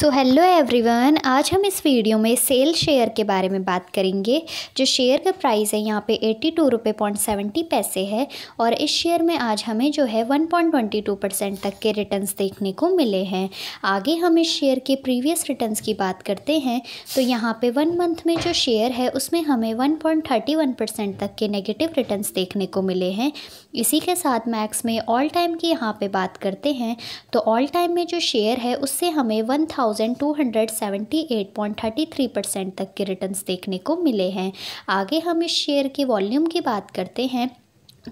so hello everyone आज हम इस वीडियो में सेल शेयर के बारे में बात करेंगे जो शेयर का प्राइस है यहाँ पे एट्टी टू रुपये पॉइंट सेवेंटी पैसे है और इस शेयर में आज हमें जो है one point twenty two percent तक के रिटर्न्स देखने को मिले हैं आगे हम इस शेयर के प्रीवियस रिटर्न्स की बात करते हैं तो यहाँ पर वन मंथ में जो शेयर है उसमें हमें one point thirty one percent तक के नेगेटिव रिटर्न्स देखने को मिले हैं इसी के साथ मैक्स में ऑल टाइम की यहाँ पर बात करते हैं तो ऑल टाइम में जो शेयर है उससे हमें वन 1,278.33 परसेंट तक के रिटर्न्स देखने को मिले हैं आगे हम इस शेयर के वॉल्यूम की बात करते हैं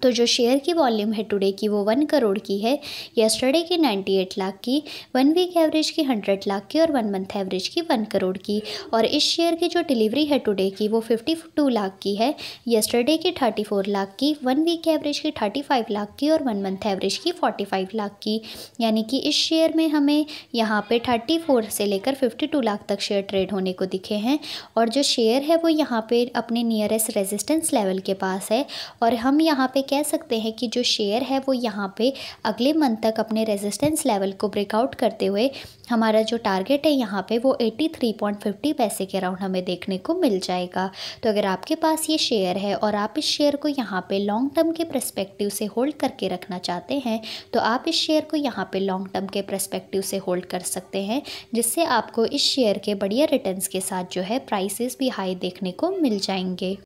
तो जो शेयर की वॉल्यूम है टुडे की वो वन करोड़ की है यस्टरडे की नाइन्टी एट लाख की वन वीक एवरेज की हंड्रेड लाख की और वन मंथ एवरेज की वन करोड़ की और इस शेयर की जो डिलीवरी है टुडे की वो फिफ्टी टू लाख की है यस्टरडे की थर्टी फोर लाख की वन वीक एवरेज की थर्टी फाइव लाख की और वन मंथ एवरेज की फोर्टी फाइव लाख की यानी कि इस शेयर में हमें यहाँ पर थर्टी फोर से लेकर फिफ्टी टू लाख तक शेयर ट्रेड होने को दिखे हैं और जो शेयर है वो यहाँ पर अपने नियरेस्ट रेजिस्टेंस लेवल के पास है और हम यहाँ पर पे कह सकते हैं कि जो शेयर है वो यहाँ पे अगले मंथ तक अपने रेजिस्टेंस लेवल को ब्रेकआउट करते हुए हमारा जो टारगेट है यहाँ पे वो 83.50 पैसे के अराउंड हमें देखने को मिल जाएगा तो अगर आपके पास ये शेयर है और आप इस शेयर को यहाँ पे लॉन्ग टर्म के प्रस्पेक्टिव से होल्ड करके रखना चाहते हैं तो आप इस शेयर को यहाँ पे लॉन्ग टर्म के प्रस्पेक्टिव से होल्ड कर सकते हैं जिससे आपको इस शेयर के बढ़िया रिटर्न्स के साथ जो है प्राइसेस भी हाई देखने को मिल जाएंगे